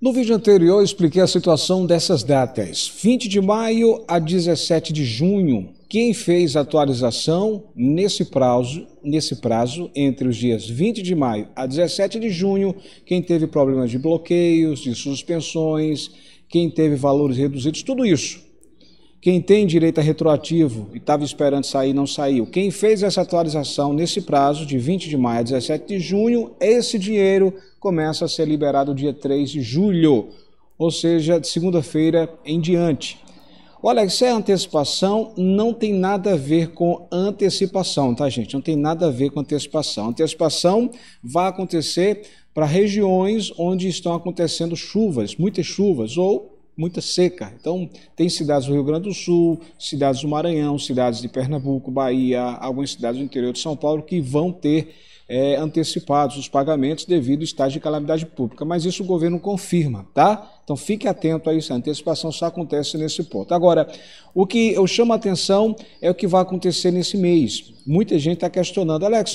No vídeo anterior, expliquei a situação dessas datas, 20 de maio a 17 de junho. Quem fez atualização nesse prazo, nesse prazo, entre os dias 20 de maio a 17 de junho, quem teve problemas de bloqueios, de suspensões, quem teve valores reduzidos, tudo isso quem tem direito a retroativo e estava esperando sair, não saiu. Quem fez essa atualização nesse prazo, de 20 de maio a 17 de junho, esse dinheiro começa a ser liberado dia 3 de julho, ou seja, de segunda-feira em diante. Olha, isso é antecipação, não tem nada a ver com antecipação, tá, gente? Não tem nada a ver com antecipação. Antecipação vai acontecer para regiões onde estão acontecendo chuvas, muitas chuvas, ou muita seca. Então, tem cidades do Rio Grande do Sul, cidades do Maranhão, cidades de Pernambuco, Bahia, algumas cidades do interior de São Paulo que vão ter é, antecipados os pagamentos devido ao estágio de calamidade pública. Mas isso o governo confirma, tá? Então fique atento a isso, a antecipação só acontece nesse ponto. Agora, o que eu chamo a atenção é o que vai acontecer nesse mês. Muita gente está questionando, Alex,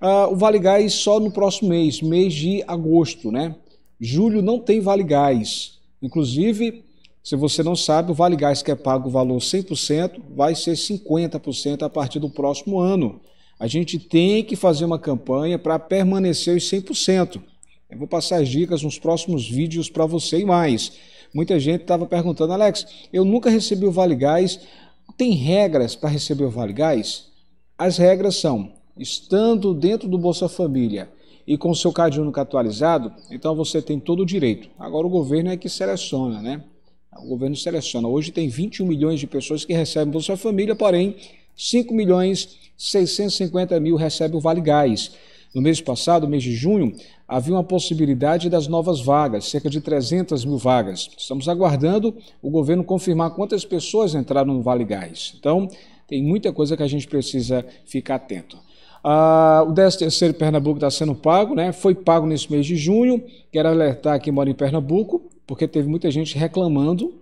uh, o Vale Gás só no próximo mês, mês de agosto, né? Julho não tem Vale Gás. Inclusive, se você não sabe, o Vale Gás que é pago o valor 100% vai ser 50% a partir do próximo ano. A gente tem que fazer uma campanha para permanecer os 100%. Eu vou passar as dicas nos próximos vídeos para você e mais. Muita gente estava perguntando, Alex, eu nunca recebi o Vale Gás, tem regras para receber o Vale Gás? As regras são, estando dentro do Bolsa Família, e com seu card único atualizado, então você tem todo o direito. Agora o governo é que seleciona, né? O governo seleciona. Hoje tem 21 milhões de pessoas que recebem Bolsa Família, porém 5 milhões 650 mil recebem o Vale Gás. No mês passado, mês de junho, havia uma possibilidade das novas vagas, cerca de 300 mil vagas. Estamos aguardando o governo confirmar quantas pessoas entraram no Vale Gás. Então, tem muita coisa que a gente precisa ficar atento. Ah, o 13 Pernambuco está sendo pago, né? foi pago nesse mês de junho. Quero alertar quem mora em Pernambuco, porque teve muita gente reclamando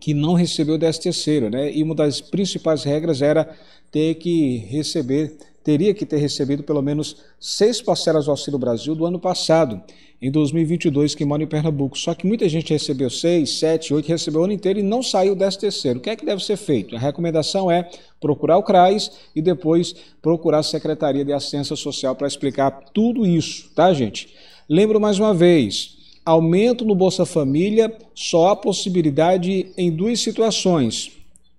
que não recebeu o 13 Né? E uma das principais regras era ter que receber teria que ter recebido pelo menos seis parcelas do Auxílio Brasil do ano passado, em 2022, que mora em Pernambuco. Só que muita gente recebeu seis, sete, oito, recebeu o ano inteiro e não saiu desse terceiro. O que é que deve ser feito? A recomendação é procurar o CRAS e depois procurar a Secretaria de Assistência Social para explicar tudo isso, tá, gente? Lembro mais uma vez, aumento no Bolsa Família, só há possibilidade em duas situações.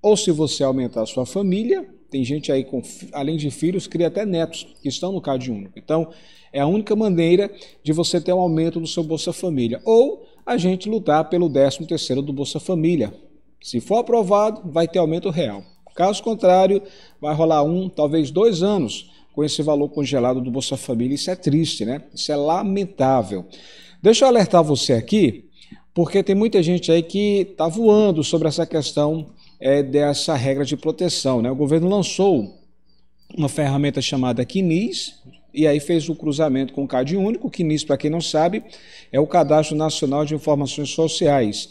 Ou se você aumentar a sua família, tem gente aí, com, além de filhos, cria até netos que estão no Cade Único. Então, é a única maneira de você ter um aumento do seu Bolsa Família. Ou a gente lutar pelo 13 terceiro do Bolsa Família. Se for aprovado, vai ter aumento real. Caso contrário, vai rolar um, talvez dois anos com esse valor congelado do Bolsa Família. Isso é triste, né? Isso é lamentável. Deixa eu alertar você aqui, porque tem muita gente aí que está voando sobre essa questão é, dessa regra de proteção. Né? O governo lançou uma ferramenta chamada Quinis, e aí fez o cruzamento com o CAD único, que para quem não sabe, é o Cadastro Nacional de Informações Sociais.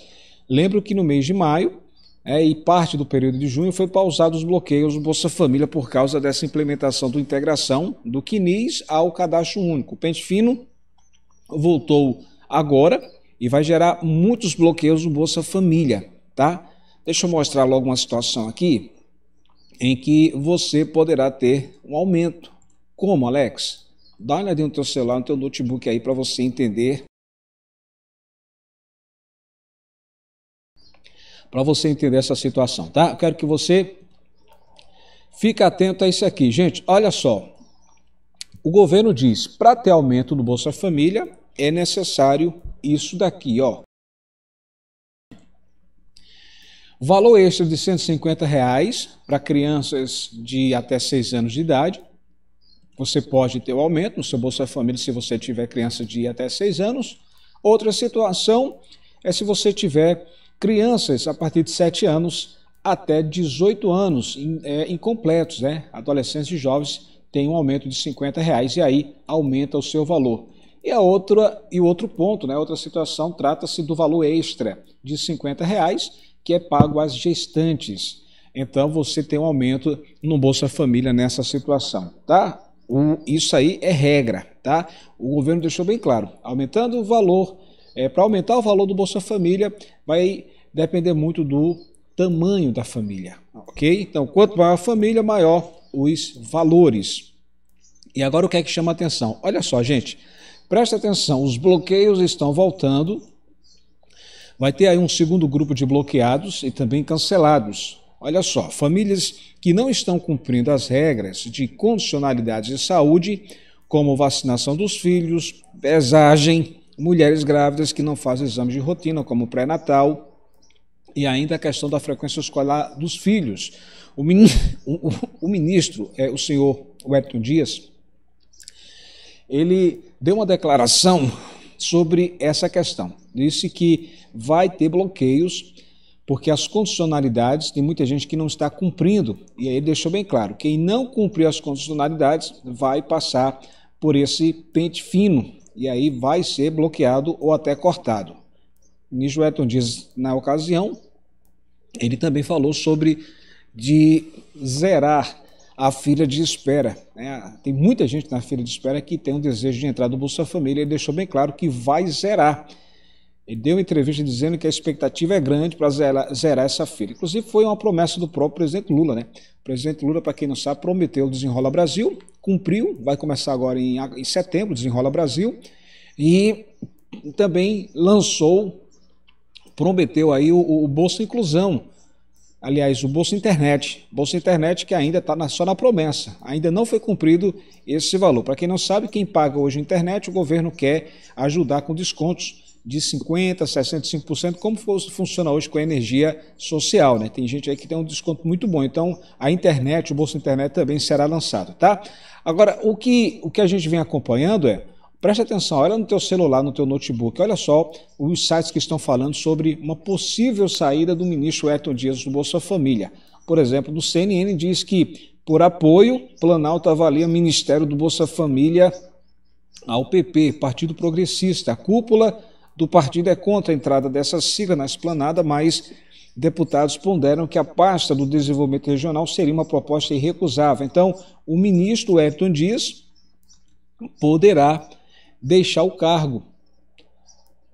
Lembro que no mês de maio é, e parte do período de junho foi pausado os bloqueios do Bolsa Família por causa dessa implementação do integração do CNIS ao cadastro único. O Pente Fino voltou agora e vai gerar muitos bloqueios do Bolsa Família, tá? Deixa eu mostrar logo uma situação aqui em que você poderá ter um aumento. Como, Alex? Dá uma olhadinha no teu celular, no teu notebook aí para você entender. Para você entender essa situação, tá? Eu quero que você fique atento a isso aqui. Gente, olha só. O governo diz, para ter aumento do Bolsa Família, é necessário isso daqui, ó. Valor extra de R$ 150 reais para crianças de até 6 anos de idade. Você pode ter o um aumento no seu Bolsa Família se você tiver criança de até 6 anos. Outra situação é se você tiver crianças a partir de 7 anos até 18 anos é, incompletos, né? Adolescentes e jovens têm um aumento de 50 reais e aí aumenta o seu valor. E a outra e outro ponto, né? Outra situação trata-se do valor extra de 50 reais que é pago às gestantes. Então você tem um aumento no Bolsa Família nessa situação, tá? O, isso aí é regra, tá? O governo deixou bem claro, aumentando o valor, é, para aumentar o valor do Bolsa Família vai depender muito do tamanho da família, ok? Então quanto maior a família, maior os valores. E agora o que é que chama atenção? Olha só, gente, presta atenção, os bloqueios estão voltando, Vai ter aí um segundo grupo de bloqueados e também cancelados. Olha só, famílias que não estão cumprindo as regras de condicionalidade de saúde, como vacinação dos filhos, pesagem, mulheres grávidas que não fazem exames de rotina, como pré-natal, e ainda a questão da frequência escolar dos filhos. O, min... o ministro, é, o senhor Wellington Dias, ele deu uma declaração sobre essa questão disse que vai ter bloqueios porque as condicionalidades, tem muita gente que não está cumprindo. E aí ele deixou bem claro: quem não cumprir as condicionalidades vai passar por esse pente fino e aí vai ser bloqueado ou até cortado. Nish Wetton diz, na ocasião, ele também falou sobre de zerar a fila de espera. Né? Tem muita gente na fila de espera que tem um desejo de entrar no Bolsa Família e deixou bem claro que vai zerar ele deu uma entrevista dizendo que a expectativa é grande para zerar, zerar, essa fila. Inclusive, foi uma promessa do próprio presidente Lula, né? O presidente Lula, para quem não sabe, prometeu o Desenrola Brasil, cumpriu, vai começar agora em, em setembro, Desenrola Brasil, e também lançou, prometeu aí o, o Bolsa Inclusão. Aliás, o Bolsa Internet. Bolsa Internet que ainda está só na promessa. Ainda não foi cumprido esse valor. Para quem não sabe, quem paga hoje a internet, o governo quer ajudar com descontos de 50%, 65%, como funciona hoje com a energia social. Né? Tem gente aí que tem um desconto muito bom. Então, a internet, o Bolsa Internet também será lançado, tá? Agora, o que, o que a gente vem acompanhando é, preste atenção, olha no teu celular, no teu notebook, olha só os sites que estão falando sobre uma possível saída do ministro Edson Dias do Bolsa Família. Por exemplo, do CNN diz que, por apoio, Planalto avalia Ministério do Bolsa Família ao PP, Partido Progressista, a cúpula do partido é contra a entrada dessa sigla na esplanada, mas deputados ponderam que a pasta do desenvolvimento regional seria uma proposta irrecusável. Então, o ministro Everton Dias poderá deixar o cargo.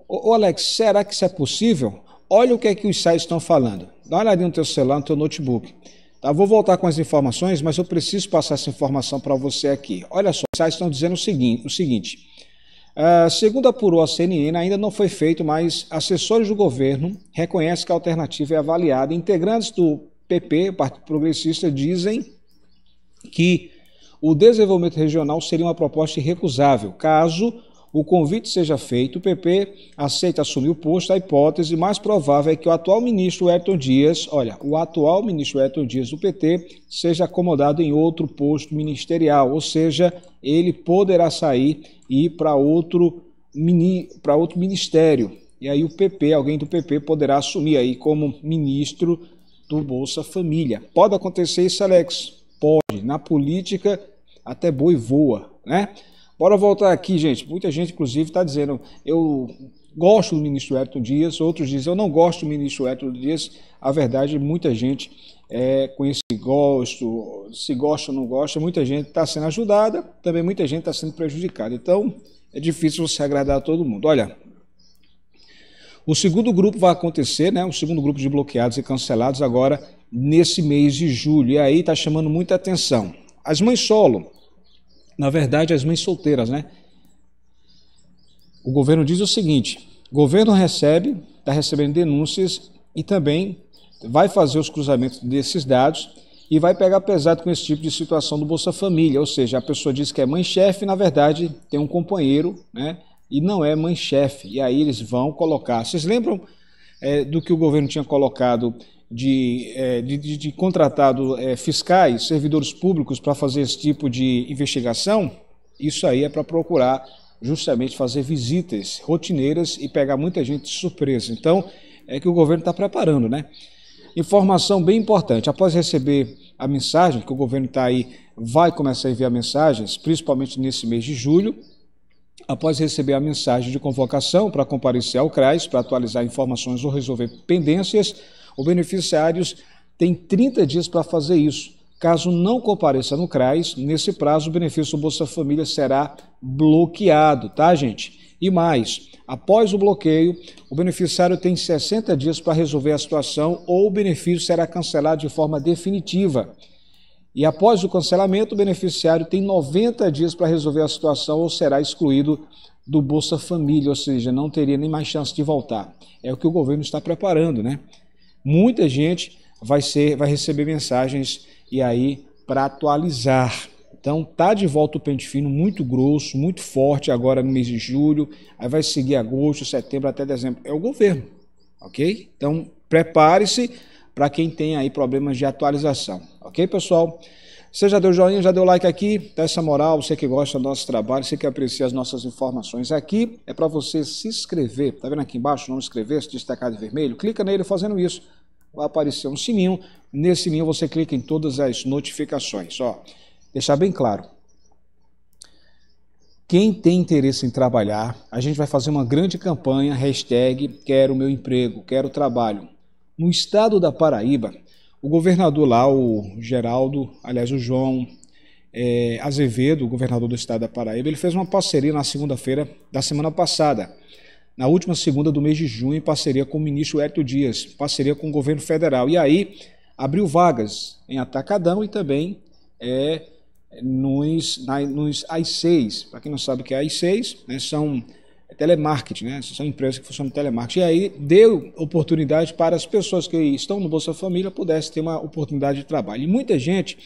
Ô Alex, será que isso é possível? Olha o que é que os sites estão falando. Dá uma olhadinha no teu celular, no teu notebook. Tá, vou voltar com as informações, mas eu preciso passar essa informação para você aqui. Olha só, os sites estão dizendo o seguinte, o seguinte Uh, segundo apurou a CNN, ainda não foi feito, mas assessores do governo reconhecem que a alternativa é avaliada. Integrantes do PP, Partido Progressista, dizem que o desenvolvimento regional seria uma proposta irrecusável, caso o convite seja feito, o PP aceita assumir o posto. A hipótese mais provável é que o atual ministro Elton Dias, olha, o atual ministro Elton Dias do PT, seja acomodado em outro posto ministerial, ou seja, ele poderá sair e ir para outro, mini, outro ministério. E aí o PP, alguém do PP, poderá assumir aí como ministro do Bolsa Família. Pode acontecer isso, Alex? Pode. Na política, até boi voa, né? Bora voltar aqui, gente. Muita gente, inclusive, está dizendo: eu gosto do ministro Hélio Dias, outros dizem: eu não gosto do ministro Hélio Dias. A verdade, muita gente é, com esse gosto, se gosta ou não gosta, muita gente está sendo ajudada, também muita gente está sendo prejudicada. Então, é difícil você agradar a todo mundo. Olha, o segundo grupo vai acontecer, né? O segundo grupo de bloqueados e cancelados agora nesse mês de julho. E aí está chamando muita atenção. As mães solo na verdade, as mães solteiras, né? O governo diz o seguinte: o governo recebe, está recebendo denúncias e também vai fazer os cruzamentos desses dados e vai pegar pesado com esse tipo de situação do Bolsa Família, ou seja, a pessoa diz que é mãe-chefe, na verdade tem um companheiro, né? E não é mãe-chefe. E aí eles vão colocar. Vocês lembram é, do que o governo tinha colocado é, de, de, de contratado é, fiscais, servidores públicos para fazer esse tipo de investigação, isso aí é para procurar justamente fazer visitas rotineiras e pegar muita gente de surpresa. Então, é que o governo está preparando, né? Informação bem importante. Após receber a mensagem, que o governo está aí, vai começar a enviar mensagens, principalmente nesse mês de julho, após receber a mensagem de convocação para comparecer ao CRAS, para atualizar informações ou resolver pendências, o beneficiário tem 30 dias para fazer isso. Caso não compareça no CRAS, nesse prazo o benefício Bolsa Família será bloqueado, tá, gente? E mais, após o bloqueio, o beneficiário tem 60 dias para resolver a situação ou o benefício será cancelado de forma definitiva. E após o cancelamento, o beneficiário tem 90 dias para resolver a situação ou será excluído do Bolsa Família, ou seja, não teria nem mais chance de voltar. É o que o governo está preparando, né? muita gente vai ser, vai receber mensagens e aí para atualizar. Então tá de volta o pente fino muito grosso, muito forte agora no mês de julho, aí vai seguir agosto, setembro até dezembro. É o governo, ok? Então prepare-se para quem tem aí problemas de atualização, ok pessoal? Você já deu joinha, já deu like aqui, dá essa moral, você que gosta do nosso trabalho, você que aprecia as nossas informações aqui, é para você se inscrever. Tá vendo aqui embaixo, não inscrever-se, destacado de vermelho? Clica nele fazendo isso. Vai aparecer um sininho. Nesse sininho você clica em todas as notificações. Ó, deixar bem claro. Quem tem interesse em trabalhar, a gente vai fazer uma grande campanha, hashtag quero meu emprego, quero trabalho. No estado da Paraíba, o governador lá, o Geraldo, aliás, o João é, Azevedo, governador do estado da Paraíba, ele fez uma parceria na segunda-feira da semana passada, na última segunda do mês de junho, em parceria com o ministro Hélio Dias, parceria com o governo federal. E aí abriu vagas em Atacadão e também é, nos, na, nos AI6. Para quem não sabe o que é AI6, né, são é telemarketing, né? São empresas que funcionam telemarketing. E aí deu oportunidade para as pessoas que estão no Bolsa Família pudessem ter uma oportunidade de trabalho. E muita gente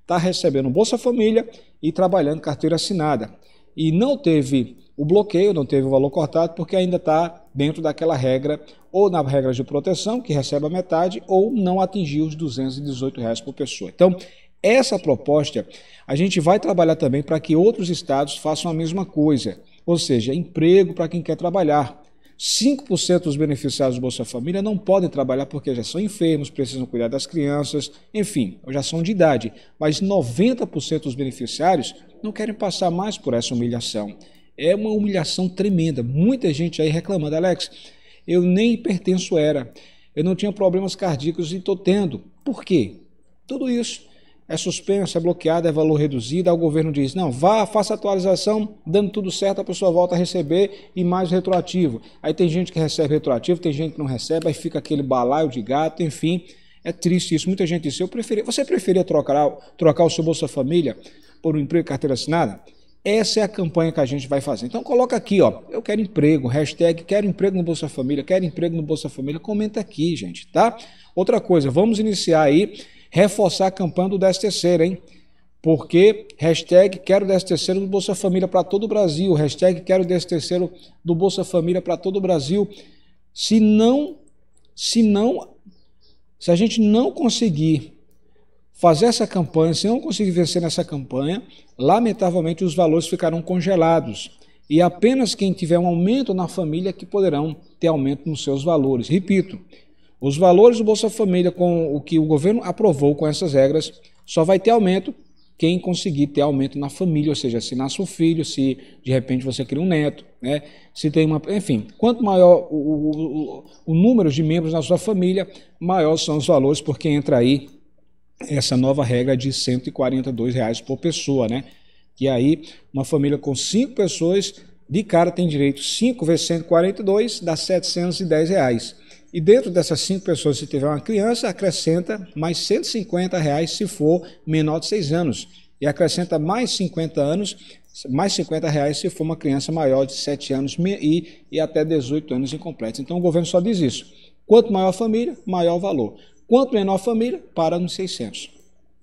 está recebendo Bolsa Família e trabalhando carteira assinada. E não teve o bloqueio, não teve o valor cortado, porque ainda está dentro daquela regra, ou na regra de proteção, que recebe a metade, ou não atingiu os R$ reais por pessoa. Então, essa proposta a gente vai trabalhar também para que outros estados façam a mesma coisa ou seja, emprego para quem quer trabalhar. 5% dos beneficiários do Bolsa Família não podem trabalhar porque já são enfermos, precisam cuidar das crianças, enfim, já são de idade. Mas 90% dos beneficiários não querem passar mais por essa humilhação. É uma humilhação tremenda. Muita gente aí reclamando, Alex, eu nem pertenço era. Eu não tinha problemas cardíacos e estou tendo. Por quê? Tudo isso é suspenso, é bloqueado, é valor reduzido. Aí o governo diz: não, vá, faça atualização, dando tudo certo, a pessoa volta a receber e mais retroativo. Aí tem gente que recebe retroativo, tem gente que não recebe, aí fica aquele balaio de gato, enfim. É triste isso. Muita gente disse: eu preferia, você preferia trocar, trocar o seu Bolsa Família por um emprego e carteira assinada? Essa é a campanha que a gente vai fazer. Então coloca aqui, ó, eu quero emprego, hashtag quero emprego no Bolsa Família, quero emprego no Bolsa Família, comenta aqui, gente, tá? Outra coisa, vamos iniciar aí reforçar a campanha do 10 terceiro, hein? Porque hashtag quero 10 terceiro do Bolsa Família para todo o Brasil, hashtag quero 10 terceiro do Bolsa Família para todo o Brasil. Se não, se não, se a gente não conseguir fazer essa campanha, se não conseguir vencer nessa campanha, lamentavelmente os valores ficarão congelados. E apenas quem tiver um aumento na família que poderão ter aumento nos seus valores. Repito, os valores do Bolsa Família com o que o governo aprovou com essas regras só vai ter aumento quem conseguir ter aumento na família, ou seja, se nasce um filho, se de repente você cria um neto, né? Se tem uma, enfim, quanto maior o, o, o, número de membros na sua família, maior são os valores porque entra aí essa nova regra de 142 reais por pessoa, né? E aí uma família com cinco pessoas de cara tem direito 5 vezes 142 dá 710 reais. E dentro dessas cinco pessoas, se tiver uma criança, acrescenta mais 150 reais se for menor de 6 anos. E acrescenta mais 50 anos, mais 50 reais se for uma criança maior de 7 anos e, e até 18 anos incompleto. Então o governo só diz isso. Quanto maior a família, maior o valor. Quanto menor a família, para nos 600.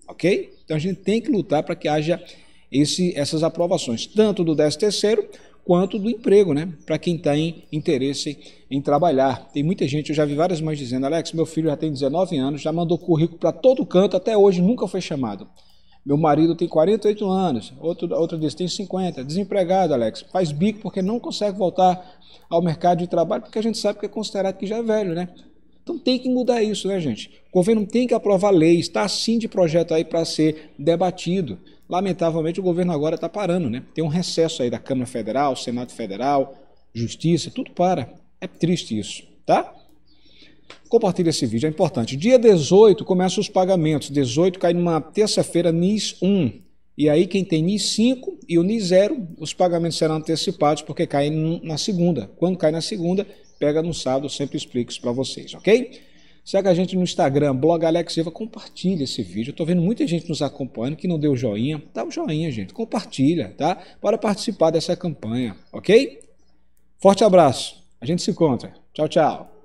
Ok? Então a gente tem que lutar para que haja esse, essas aprovações, tanto do 13 terceiro quanto do emprego, né? Para quem tem tá interesse em trabalhar. Tem muita gente, eu já vi várias mães dizendo: Alex, meu filho já tem 19 anos, já mandou currículo para todo canto, até hoje nunca foi chamado. Meu marido tem 48 anos, outro, outro diz tem 50, desempregado, Alex, faz bico porque não consegue voltar ao mercado de trabalho, porque a gente sabe que é considerado que já é velho, né? Então tem que mudar isso, né, gente? O governo tem que aprovar leis, está sim de projeto aí para ser debatido. Lamentavelmente, o governo agora está parando, né? Tem um recesso aí da Câmara Federal, Senado Federal, Justiça, tudo para. É triste isso, tá? Compartilhe esse vídeo, é importante. Dia 18 começa os pagamentos. 18 cai numa terça-feira, NIS 1. E aí, quem tem NIS 5 e o NIS 0, os pagamentos serão antecipados porque caem na segunda. Quando cai na segunda, pega no sábado, sempre explico isso para vocês, ok? Segue a gente no Instagram, blog Alex Silva, compartilha esse vídeo. Eu tô vendo muita gente nos acompanhando que não deu joinha. Dá o um joinha, gente. Compartilha, tá? Para participar dessa campanha, ok? Forte abraço. A gente se encontra. Tchau, tchau.